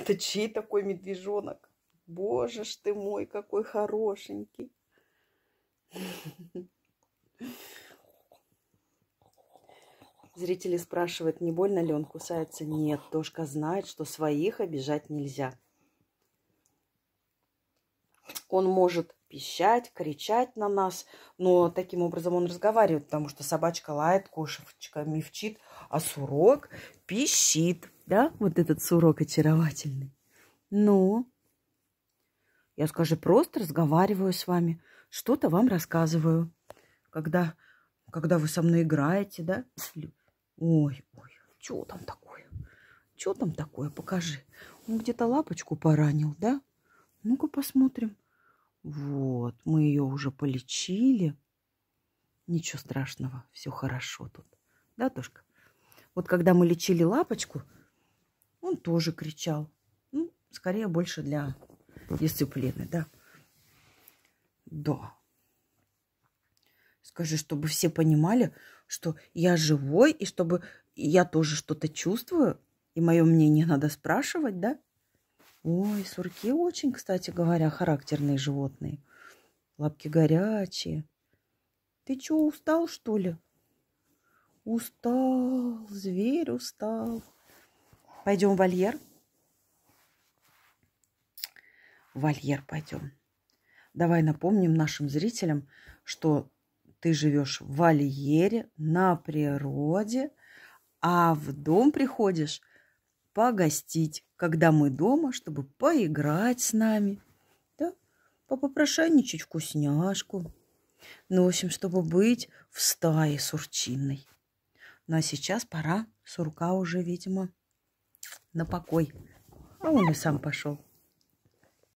Это чей такой медвежонок? Боже ж ты мой, какой хорошенький. Зрители спрашивают, не больно ли он кусается? Нет, Тошка знает, что своих обижать нельзя. Он может пищать, кричать на нас, но таким образом он разговаривает, потому что собачка лает, кошечка мевчит, а сурок пищит да, вот этот сурок очаровательный. Ну, я скажу, просто разговариваю с вами, что-то вам рассказываю, когда, когда вы со мной играете, да? Ой, ой, что там такое? Что там такое? Покажи. Он где-то лапочку поранил, да? Ну-ка посмотрим. Вот, мы ее уже полечили. Ничего страшного, все хорошо тут. Да, Тошка? Вот когда мы лечили лапочку, он тоже кричал. Ну, скорее, больше для дисциплины, да. Да. Скажи, чтобы все понимали, что я живой, и чтобы я тоже что-то чувствую, и мое мнение надо спрашивать, да? Ой, сурки очень, кстати говоря, характерные животные. Лапки горячие. Ты чё, устал, что ли? Устал, зверь устал. Пойдем в вольер. В вольер пойдем. Давай напомним нашим зрителям, что ты живешь в вольере, на природе, а в дом приходишь погостить, когда мы дома, чтобы поиграть с нами, да, попопрошайничать вкусняшку. Ну, в общем, чтобы быть в стае сурчинной. Ну, а сейчас пора сурка уже, видимо, на покой. А он и сам пошел.